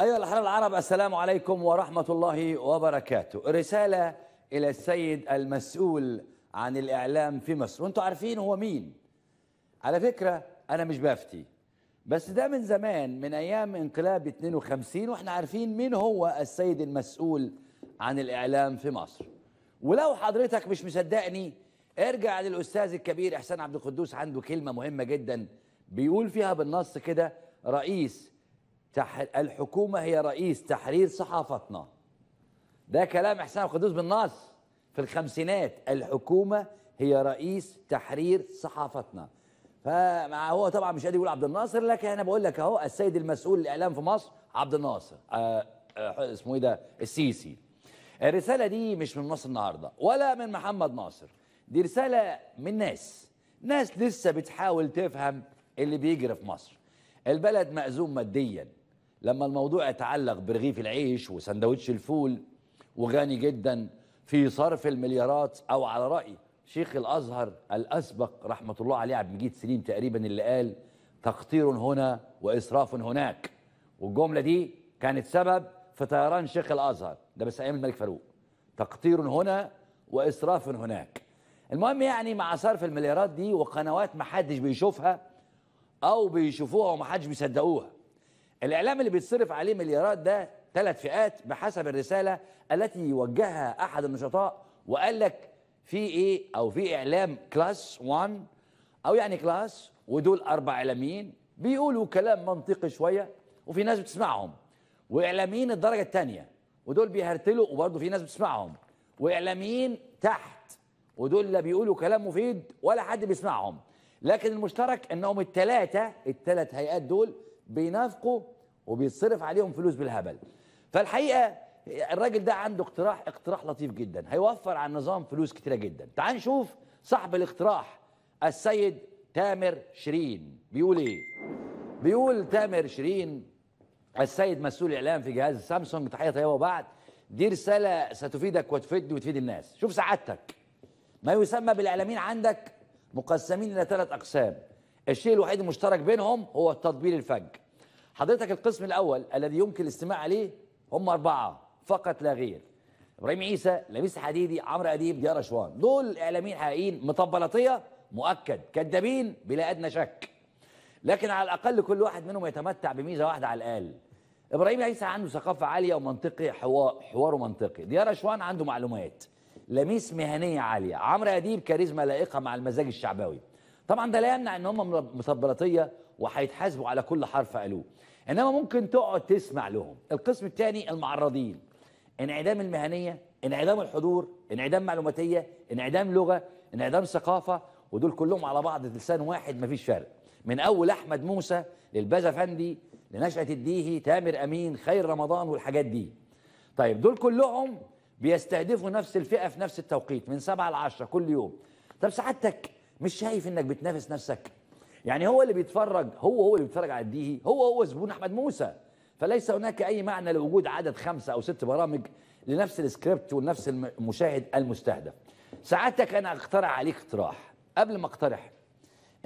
أيها الأحرار العرب السلام عليكم ورحمة الله وبركاته رسالة إلى السيد المسؤول عن الإعلام في مصر وانتوا عارفين هو مين على فكرة أنا مش بفتي بس ده من زمان من أيام انقلاب 52 وإحنا عارفين مين هو السيد المسؤول عن الإعلام في مصر ولو حضرتك مش مصدقني ارجع للأستاذ الكبير إحسان عبد القدوس عنده كلمة مهمة جدا بيقول فيها بالنص كده رئيس الحكومة هي رئيس تحرير صحافتنا ده كلام إحسان القدوس بن ناصر في الخمسينات الحكومة هي رئيس تحرير صحافتنا فمع هو طبعا مش قادر يقول عبد الناصر لكن انا بقول لك اهو السيد المسؤول الاعلام في مصر عبد الناصر أه أه اسمه ايه ده السيسي الرساله دي مش من مصر النهارده ولا من محمد ناصر دي رساله من ناس ناس لسه بتحاول تفهم اللي بيجري في مصر البلد مأزوم ماديا لما الموضوع يتعلق برغيف العيش وسندوتش الفول وغني جدا في صرف المليارات او على راي شيخ الازهر الاسبق رحمه الله عليه عبد المجيد سليم تقريبا اللي قال تقطير هنا واسراف هناك والجمله دي كانت سبب في طيران شيخ الازهر ده بس ايام الملك فاروق تقطير هنا واسراف هناك المهم يعني مع صرف المليارات دي وقنوات محدش بيشوفها او بيشوفوها ومحدش بيصدقوها الاعلام اللي بيتصرف عليه مليارات ده ثلاث فئات بحسب الرساله التي وجهها احد النشطاء وقال لك في ايه او في اعلام كلاس 1 او يعني كلاس ودول اربع اعلاميين بيقولوا كلام منطقي شويه وفي ناس بتسمعهم واعلاميين الدرجه الثانيه ودول بيهرتلوا وبرضه في ناس بتسمعهم واعلاميين تحت ودول لا بيقولوا كلام مفيد ولا حد بيسمعهم لكن المشترك انهم الثلاثه الثلاث هيئات دول بينافقوا وبيتصرف عليهم فلوس بالهبل فالحقيقه الراجل ده عنده اقتراح اقتراح لطيف جدا هيوفر على النظام فلوس كتيره جدا تعال نشوف صاحب الاقتراح السيد تامر شرين بيقول ايه بيقول تامر شرين السيد مسؤول الاعلام في جهاز سامسونج تحيه طيبه وبعد دي رساله ستفيدك وتفيدني وتفيد الناس شوف سعادتك ما يسمى بالاعلاميين عندك مقسمين الى ثلاث اقسام الشيء الوحيد المشترك بينهم هو تطبيل الفج حضرتك القسم الأول الذي يمكن الاستماع عليه هم أربعة فقط لا غير إبراهيم عيسى لميس حديدي عمرو أديب ديار أشوان دول إعلاميين حقيقيين مطبلطية مؤكد كذابين بلا أدنى شك لكن على الأقل كل واحد منهم يتمتع بميزة واحدة على الأقل إبراهيم عيسى عنده ثقافة عالية ومنطقي حوار حواره منطقي ديار أشوان عنده معلومات لميس مهنية عالية عمرو أديب كاريزما لائقة مع المزاج الشعبوي طبعا ده لا يمنع ان هم مطبلاتيه وهيتحاسبوا على كل حرف قالوه انما ممكن تقعد تسمع لهم القسم الثاني المعرضين انعدام المهنيه انعدام الحضور انعدام معلوماتيه انعدام لغه انعدام ثقافه ودول كلهم على بعض لسان واحد مفيش فرق من اول احمد موسى للبازا فندي لنشأة الديهي تامر امين خير رمضان والحاجات دي طيب دول كلهم بيستهدفوا نفس الفئه في نفس التوقيت من 7 ل 10 كل يوم طب سعادتك مش شايف انك بتنافس نفسك يعني هو اللي بيتفرج هو هو اللي بيتفرج على الديهي هو هو زبون احمد موسى فليس هناك اي معنى لوجود عدد خمسه او ست برامج لنفس السكريبت ونفس المشاهد المستهدف سعادتك انا اقترح عليك اقتراح قبل ما اقترح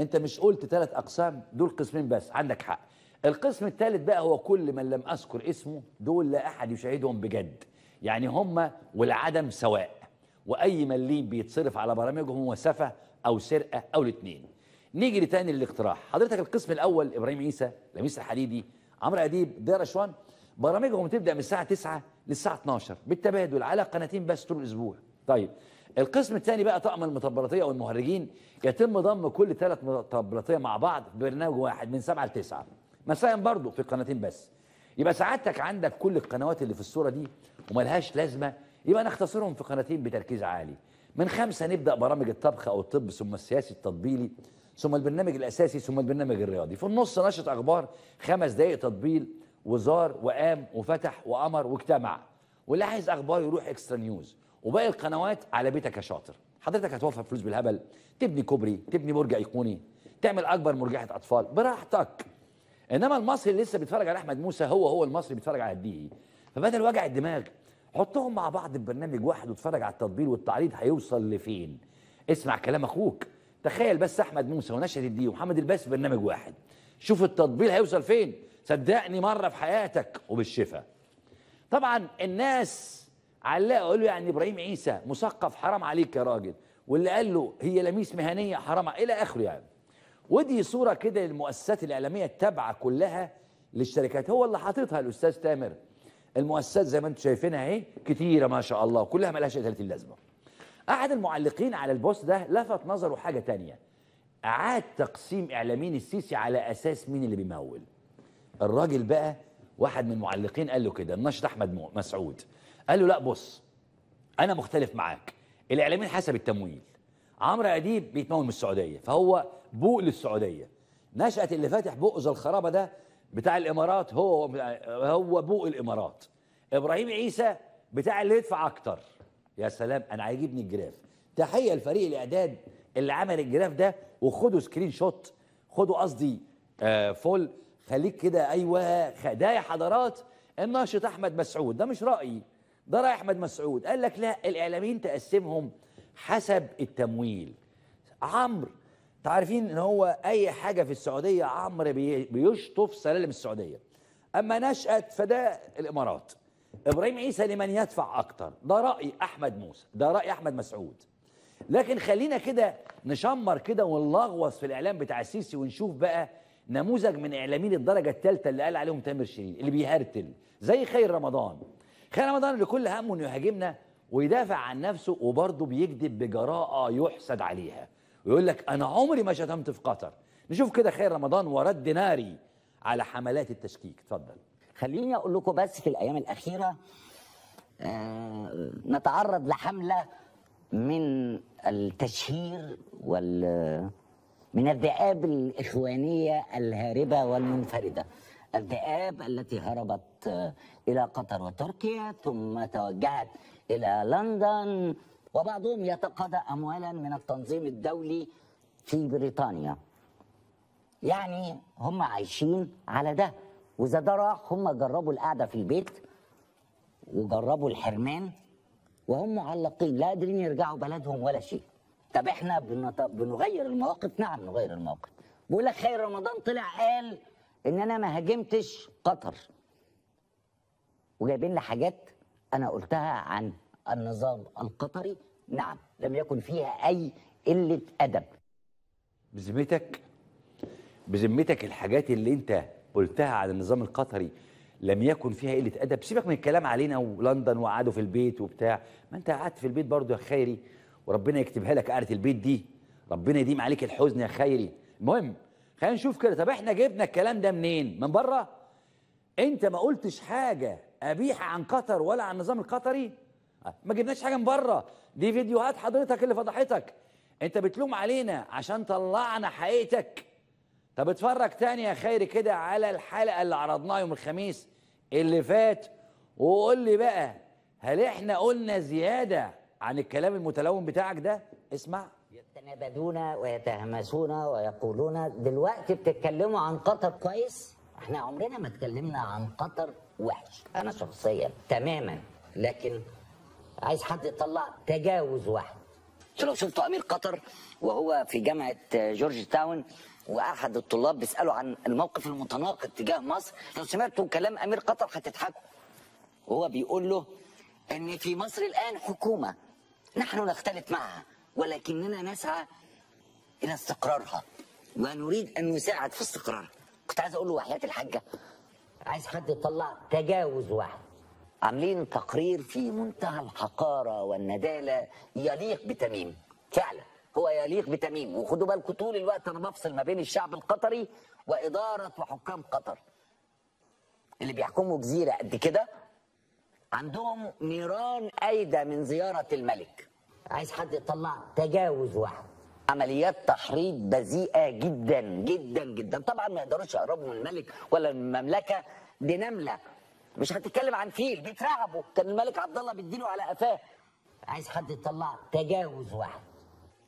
انت مش قلت ثلاث اقسام دول قسمين بس عندك حق القسم الثالث بقى هو كل من لم اذكر اسمه دول لا احد يشاهدهم بجد يعني هم والعدم سواء واي مليم بيتصرف على برامجهم هو سفه او سرقه او الاثنين نيجي لتاني الاقتراح حضرتك القسم الاول ابراهيم عيسى لميس الحديدي عمرو اديب دير رشوان برامجهم تبدا من الساعه 9 للساعه 12 بالتبادل على قناتين بس طول الاسبوع طيب القسم الثاني بقى طقم المتبرطيه او المهرجين يتم ضم كل ثلاث متبرطيه مع بعض ببرنامج برنامج واحد من 7 ل 9 مساء برضه في قناتين بس يبقى سعادتك عندك كل القنوات اللي في الصوره دي وملهاش لازمه يبقى نختصرهم في قناتين بتركيز عالي من خمسة نبدأ برامج الطبخ أو الطب ثم السياسي التطبيلي ثم البرنامج الأساسي ثم البرنامج الرياضي في النص نشط أخبار خمس دقايق تطبيل وزار وقام وفتح وقمر واجتمع واللي عايز أخبار يروح إكسترا نيوز وباقي القنوات على بيتك يا شاطر حضرتك هتوفر فلوس بالهبل تبني كوبري تبني برج أيقوني تعمل أكبر مرجحة أطفال براحتك إنما المصري اللي لسه بيتفرج على أحمد موسى هو هو المصري بيتفرج على الدقيق فبدل وجع الدماغ حطهم مع بعض ببرنامج واحد واتفرج على التطبيل والتعريض هيوصل لفين اسمع كلام اخوك تخيل بس احمد موسى ونشهد الدين ومحمد الباس برنامج واحد شوف التطبيل هيوصل فين صدقني مره في حياتك وبالشفاء طبعا الناس علقوا قالوا يعني ابراهيم عيسى مثقف حرام عليك يا راجل واللي قال له هي لميس مهنيه حرام الى اخره يعني ودي صوره كده للمؤسسات الاعلاميه التابعه كلها للشركات هو اللي حاططها الاستاذ تامر المؤسسات زي ما انتم شايفينها اهي كتيره ما شاء الله كلها ما لهاش 30 لازمه احد المعلقين على البوست ده لفت نظره حاجه تانية اعاد تقسيم اعلاميين السيسي على اساس مين اللي بيمول الراجل بقى واحد من المعلقين قال له كده الناشط احمد مسعود قال له لا بص انا مختلف معاك الاعلاميين حسب التمويل عمرو اديب بيتمول من السعوديه فهو بوق للسعوديه نشأة اللي فاتح بقه زي الخرابه ده بتاع الامارات هو هو بوق الامارات ابراهيم عيسى بتاع اللي يدفع اكتر يا سلام انا عاجبني الجراف تحيه لفريق الاعداد اللي عمل الجراف ده وخدوا سكرين شوت خدوا قصدي آه فول خليك كده ايوه ده يا حضرات الناشط احمد مسعود ده مش رايي ده راي احمد مسعود قال لك لا الاعلاميين تقسمهم حسب التمويل عمرو انتوا عارفين ان هو اي حاجه في السعوديه عمرو بيشطف سلالم السعوديه اما نشأت فده الامارات ابراهيم عيسى لمن يدفع اكتر ده راي احمد موسى ده راي احمد مسعود لكن خلينا كده نشمر كده ونلغوص في الاعلام بتاع السيسي ونشوف بقى نموذج من اعلاميين الدرجه الثالثه اللي قال عليهم تامر شيرين اللي بيهرتل زي خير رمضان خير رمضان اللي كل همه انه يهاجمنا ويدافع عن نفسه وبرضه بيكذب بجراءه يحسد عليها ويقول لك انا عمري ما شتمت في قطر نشوف كده خير رمضان ورد ناري على حملات التشكيك اتفضل خليني اقول لكم بس في الايام الاخيره آه، نتعرض لحمله من التشهير وال من الذئاب الاخوانيه الهاربه والمنفرده الذئاب التي هربت آه، الى قطر وتركيا ثم توجهت الى لندن وبعضهم يتقاضى أموالا من التنظيم الدولي في بريطانيا يعني هم عايشين على ده وإذا ده راح هم جربوا القعدة في البيت وجربوا الحرمان وهم معلقين لا قادرين يرجعوا بلدهم ولا شيء طب احنا بنغير المواقف نعم نغير المواقف بيقول لك خير رمضان طلع قال ان انا ما هاجمتش قطر وجايبين لي حاجات انا قلتها عن النظام القطري نعم لم يكن فيها أي قلة أدب بذمتك بذمتك الحاجات اللي أنت قلتها على النظام القطري لم يكن فيها قلة أدب سيبك من الكلام علينا ولندن وقعدوا في البيت وبتاع ما أنت قعدت في البيت برضه يا خيري وربنا يكتبها لك قعدة البيت دي ربنا يديم عليك الحزن يا خيري المهم خلينا نشوف كده طب احنا جبنا الكلام ده منين من بره انت ما قلتش حاجة ابيحه عن قطر ولا عن النظام القطري ما جبناش حاجه من بره دي فيديوهات حضرتك اللي فضحتك انت بتلوم علينا عشان طلعنا حقيقتك طب اتفرج تاني يا خير كده على الحلقه اللي عرضناها يوم الخميس اللي فات وقول لي بقى هل احنا قلنا زياده عن الكلام المتلون بتاعك ده اسمع يتنابذون ويتهمسون ويقولون دلوقتي بتتكلموا عن قطر كويس احنا عمرنا ما اتكلمنا عن قطر وحش انا شخصيا تماما لكن عايز حد يطلع تجاوز واحد قلت له شفت امير قطر وهو في جامعه جورج تاون واحد الطلاب بيساله عن الموقف المتناقض تجاه مصر لو سمعتوا كلام امير قطر هتضحكوا وهو بيقول له ان في مصر الان حكومه نحن نختلف معها ولكننا نسعى الى استقرارها ونريد ان نساعد في استقرارها كنت عايز اقول له وحياه الحاجه عايز حد يطلع تجاوز واحد عاملين تقرير في منتهى الحقارة والندالة يليق بتميم فعلا هو يليق بتميم وخدوا بالكم طول الوقت أنا بفصل ما بين الشعب القطري وإدارة وحكام قطر اللي بيحكموا جزيرة قد كده عندهم نيران أيدة من زيارة الملك عايز حد يطلع تجاوز واحد عمليات تحريض بذيئه جدا جدا جدا طبعا ما يقدروش يقربوا من الملك ولا من المملكه دي نمله مش هتتكلم عن فيل بيترعبوا كان الملك عبد الله بيديله على قفاه عايز حد يطلع تجاوز واحد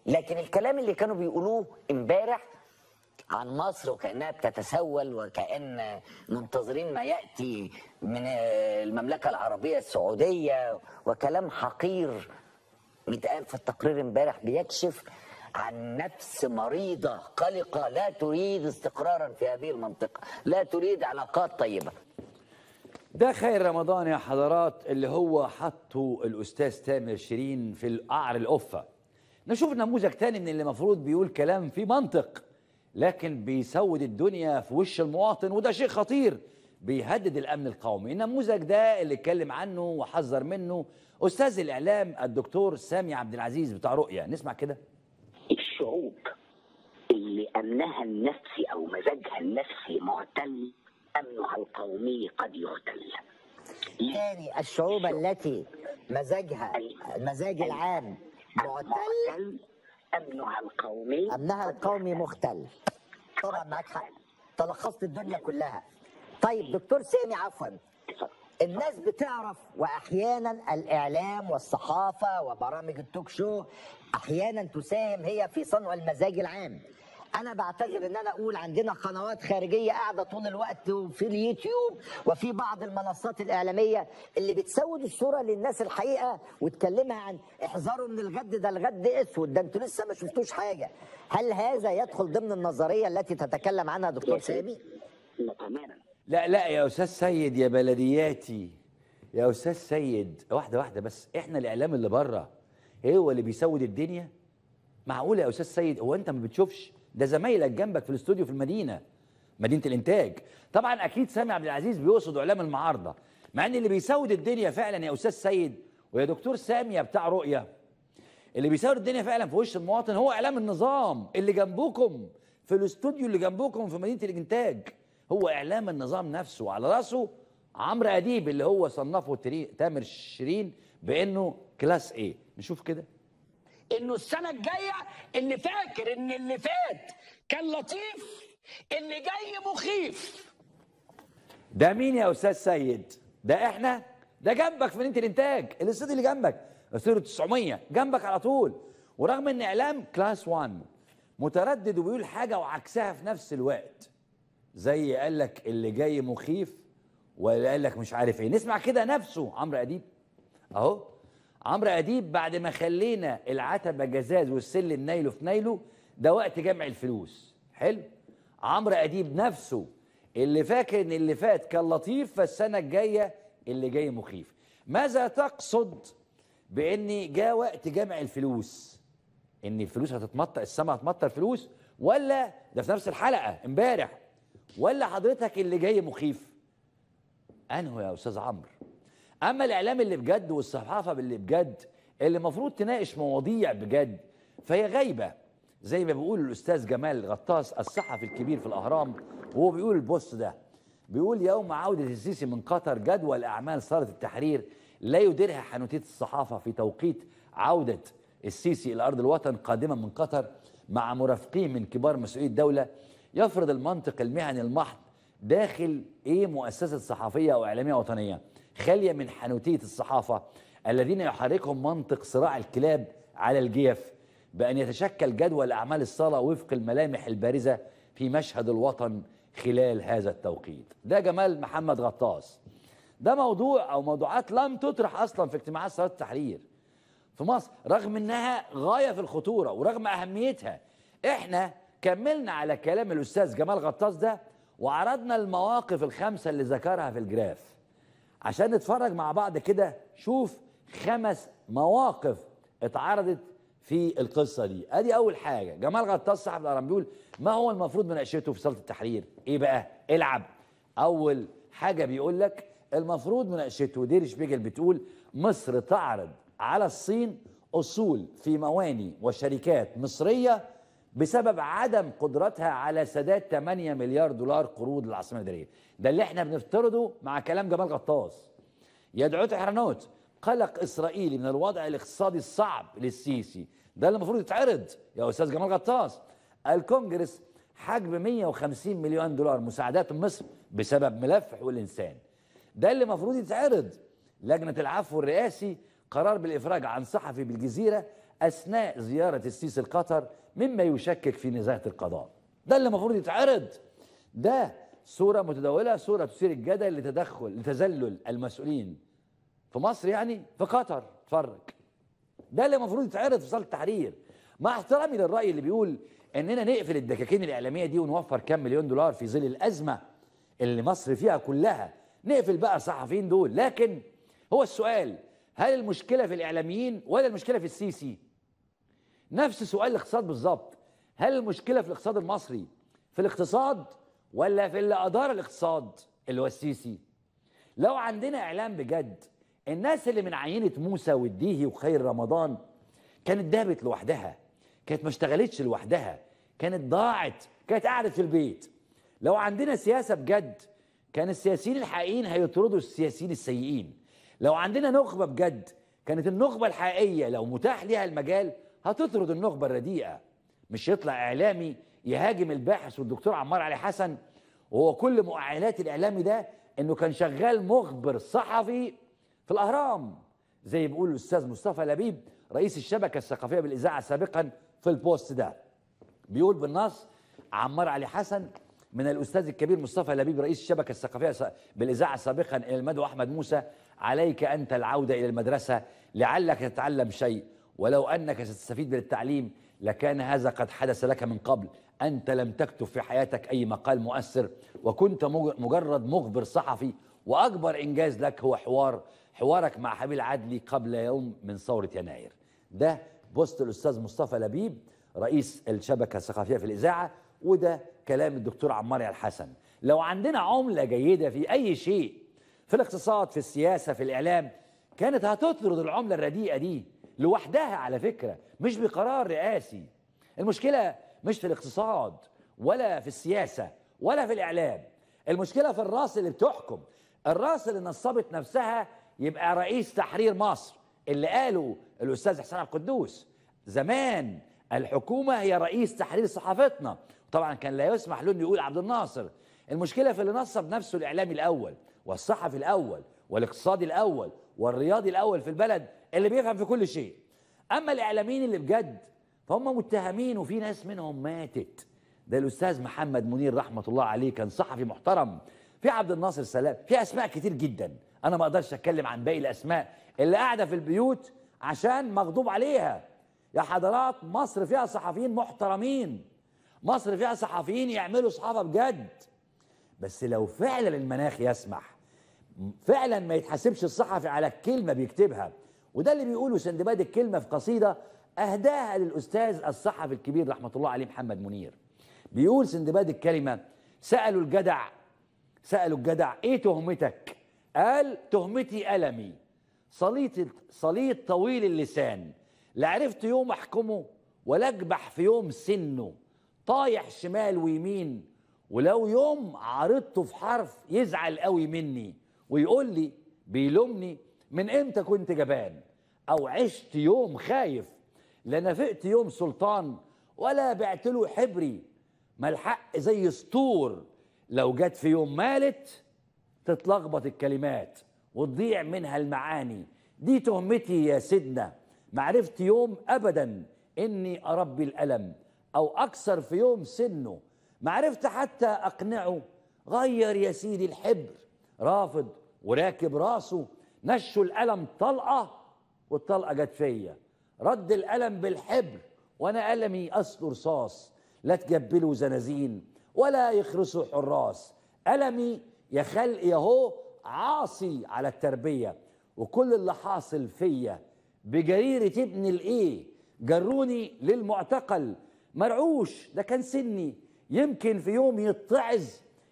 لكن الكلام اللي كانوا بيقولوه امبارح عن مصر وكأنها بتتسول وكأن منتظرين ما يأتي من المملكة العربية السعودية وكلام حقير متقال في التقرير امبارح بيكشف عن نفس مريضة قلقة لا تريد استقرارا في هذه المنطقة لا تريد علاقات طيبة ده خير رمضان يا حضرات اللي هو حطه الأستاذ تامر شيرين في القعر القفة نشوف نموذج تاني من اللي المفروض بيقول كلام فيه منطق لكن بيسود الدنيا في وش المواطن وده شيء خطير بيهدد الأمن القومي النموذج ده اللي اتكلم عنه وحذر منه أستاذ الإعلام الدكتور سامي عبد العزيز بتاع رؤية نسمع كده الشعوب اللي أمنها النفسي أو مزاجها النفسي معتل أمنها القومي قد يختل ثاني الشعوب التي مزاجها المزاج العام معتل أمنها القومي أمنها القومي مختل طبعا معاك حق تلخصت الدنيا كلها طيب دكتور سامي عفوا الناس بتعرف واحيانا الاعلام والصحافه وبرامج التوك شو احيانا تساهم هي في صنع المزاج العام انا بعتذر ان انا اقول عندنا قنوات خارجيه قاعده طول الوقت في اليوتيوب وفي بعض المنصات الاعلاميه اللي بتسود الصوره للناس الحقيقه وتكلمها عن احذروا من الغد ده الغد اسود ده انتوا لسه ما شفتوش حاجه هل هذا يدخل ضمن النظريه التي تتكلم عنها دكتور سامي لا لا لا يا استاذ سيد يا بلدياتي يا استاذ سيد واحده واحده بس احنا الاعلام اللي بره هو اللي بيسود الدنيا معقول يا استاذ سيد هو انت ما بتشوفش ده زمايلك جنبك في الاستوديو في المدينه مدينه الانتاج طبعا اكيد سامي عبد العزيز بيقصد اعلام المعارضه مع ان اللي بيسود الدنيا فعلا يا استاذ سيد ويا دكتور سامي بتاع رؤيه اللي بيسود الدنيا فعلا في وش المواطن هو اعلام النظام اللي جنبكم في الاستوديو اللي جنبكم في مدينه الانتاج هو اعلام النظام نفسه وعلى راسه عمرو اديب اللي هو صنفه تامر شيرين بانه كلاس ايه نشوف كده انه السنه الجايه اللي فاكر ان اللي فات كان لطيف اللي جاي مخيف ده مين يا استاذ سيد ده احنا ده جنبك في انت الانتاج الاستوديو اللي جنبك استوديو 900 جنبك على طول ورغم ان اعلام كلاس 1 متردد وبيقول حاجه وعكسها في نفس الوقت زي قال لك اللي جاي مخيف ولا قال لك مش عارف ايه نسمع كده نفسه عمرو اديب اهو عمرو اديب بعد ما خلينا العتبه جزاز والسلم نايله في نايله ده وقت جمع الفلوس حلو عمرو اديب نفسه اللي فاكر ان اللي فات كان لطيف فالسنه الجايه اللي جاي مخيف ماذا تقصد بان جاء وقت جمع الفلوس ان الفلوس هتتمطر السما هتمطر فلوس ولا ده في نفس الحلقه امبارح ولا حضرتك اللي جاي مخيف انه يا استاذ عمرو اما الاعلام اللي بجد والصحافه اللي بجد اللي المفروض تناقش مواضيع بجد فهي غايبه زي ما بيقول الاستاذ جمال غطاس الصحفي الكبير في الاهرام وهو بيقول البوست ده بيقول يوم عوده السيسي من قطر جدول اعمال صاله التحرير لا يديرها حانوتيه الصحافه في توقيت عوده السيسي الى ارض الوطن قادما من قطر مع مرافقين من كبار مسؤولي الدوله يفرض المنطق المهني المحض داخل ايه مؤسسه صحفيه او اعلاميه وطنيه خالية من حانوتية الصحافة الذين يحركهم منطق صراع الكلاب على الجيف بأن يتشكل جدول أعمال الصلاة وفق الملامح البارزة في مشهد الوطن خلال هذا التوقيت ده جمال محمد غطاس ده موضوع أو موضوعات لم تطرح أصلا في اجتماعات صلاة التحرير في مصر رغم أنها غاية في الخطورة ورغم أهميتها إحنا كملنا على كلام الأستاذ جمال غطاس ده وعرضنا المواقف الخمسة اللي ذكرها في الجراف عشان نتفرج مع بعض كده شوف خمس مواقف اتعرضت في القصه دي ادي اول حاجه جمال غطاس صاحب الهرم بيقول ما هو المفروض مناقشته في صاله التحرير ايه بقى العب اول حاجه بيقول لك المفروض مناقشته ديرش بيجل بتقول مصر تعرض على الصين اصول في مواني وشركات مصريه بسبب عدم قدرتها على سداد 8 مليار دولار قروض للعاصمه الاداريه ده اللي احنا بنفترضه مع كلام جمال غطاس يدعو تحرنوت قلق اسرائيلي من الوضع الاقتصادي الصعب للسيسي ده اللي المفروض يتعرض يا استاذ جمال غطاس الكونجرس حجب 150 مليون دولار مساعدات مصر بسبب ملف حقوق الانسان ده اللي المفروض يتعرض لجنه العفو الرئاسي قرار بالافراج عن صحفي بالجزيره أثناء زيارة السيسي لقطر مما يشكك في نزاهة القضاء ده اللي المفروض يتعرض ده صورة متداولة صورة تثير الجدل لتدخل لتذلل المسؤولين في مصر يعني في قطر اتفرج ده اللي المفروض يتعرض في صالة التحرير مع احترامي للرأي اللي بيقول اننا نقفل الدكاكين الإعلامية دي ونوفر كام مليون دولار في ظل الأزمة اللي مصر فيها كلها نقفل بقى الصحفيين دول لكن هو السؤال هل المشكلة في الإعلاميين ولا المشكلة في السيسي نفس سؤال الاقتصاد بالظبط هل المشكله في الاقتصاد المصري في الاقتصاد ولا في اللي ادار الاقتصاد اللي هو السيسي لو عندنا اعلام بجد الناس اللي من عينه موسى والديهي وخير رمضان كانت دابت لوحدها كانت ما اشتغلتش لوحدها كانت ضاعت كانت قعدت في البيت لو عندنا سياسه بجد كان السياسيين الحقيقيين هيطردوا السياسيين السيئين لو عندنا نخبه بجد كانت النخبه الحقيقيه لو متاح ليها المجال هتطرد النخبة الرديئة مش يطلع إعلامي يهاجم الباحث والدكتور عمار علي حسن وهو كل مؤعلات الإعلامي ده إنه كان شغال مخبر صحفي في الأهرام زي بيقول الأستاذ مصطفى لبيب رئيس الشبكة الثقافية بالإذاعة سابقا في البوست ده بيقول بالنص عمار علي حسن من الأستاذ الكبير مصطفى لبيب رئيس الشبكة الثقافية بالإذاعة سابقا إلى المدو أحمد موسى عليك أنت العودة إلى المدرسة لعلك تتعلم شيء ولو أنك ستستفيد من التعليم لكان هذا قد حدث لك من قبل أنت لم تكتب في حياتك أي مقال مؤثر وكنت مجرد مخبر صحفي وأكبر إنجاز لك هو حوار حوارك مع حبيب عدلي قبل يوم من ثورة يناير ده بوست الأستاذ مصطفى لبيب رئيس الشبكة الثقافية في الإذاعة وده كلام الدكتور عمار الحسن لو عندنا عملة جيدة في أي شيء في الاقتصاد في السياسة في الإعلام كانت هتطرد العملة الرديئة دي لوحدها على فكرة مش بقرار رئاسي المشكلة مش في الاقتصاد ولا في السياسة ولا في الإعلام المشكلة في الراس اللي بتحكم الراس اللي نصبت نفسها يبقى رئيس تحرير مصر اللي قاله الأستاذ حسين عبد القدوس زمان الحكومة هي رئيس تحرير صحافتنا طبعا كان لا يسمح له انه يقول عبد الناصر المشكله في اللي نصب نفسه الاعلامي الاول والصحفي الاول والاقتصادي الاول والرياضي الاول في البلد اللي بيفهم في كل شيء اما الاعلاميين اللي بجد فهم متهمين وفي ناس منهم ماتت ده الاستاذ محمد منير رحمه الله عليه كان صحفي محترم في عبد الناصر سلام في اسماء كتير جدا انا ما اقدرش اتكلم عن باقي الاسماء اللي قاعده في البيوت عشان مغضوب عليها يا حضرات مصر فيها صحفيين محترمين مصر فيها صحفيين يعملوا صحافه بجد بس لو فعلا المناخ يسمح فعلا ما يتحاسبش الصحفي على الكلمه بيكتبها وده اللي بيقوله سندباد الكلمة في قصيدة أهداها للأستاذ الصحفي الكبير رحمة الله عليه محمد منير بيقول سندباد الكلمة سألوا الجدع سألوا الجدع إيه تهمتك قال تهمتي ألمي صليط صليط طويل اللسان لا عرفت يوم أحكمه ولا أجبح في يوم سنه طايح شمال ويمين ولو يوم عرضته في حرف يزعل قوي مني ويقول لي بيلومني من امتى كنت جبان او عشت يوم خايف لا نفقت يوم سلطان ولا بعت له حبري ما الحق زي سطور لو جت في يوم مالت تتلخبط الكلمات وتضيع منها المعاني دي تهمتي يا سيدنا معرفت يوم ابدا اني اربي الالم او اكسر في يوم سنه معرفت حتى اقنعه غير يا سيدي الحبر رافض وراكب راسه نشوا القلم طلقه والطلقه جت فيا رد القلم بالحبر وانا قلمي اصله رصاص لا تجبلوا زنازين ولا يخرسوا حراس قلمي يا خلق هو عاصي على التربيه وكل اللي حاصل فيا بجريره ابن الايه جروني للمعتقل مرعوش ده كان سني يمكن في يوم يتعظ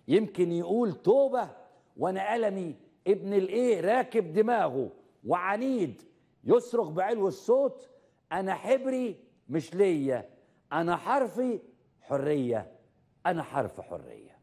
يمكن يقول توبه وانا قلمي ابن الايه راكب دماغه وعنيد يصرخ بعلو الصوت انا حبري مش ليا انا حرفي حريه انا حرف حريه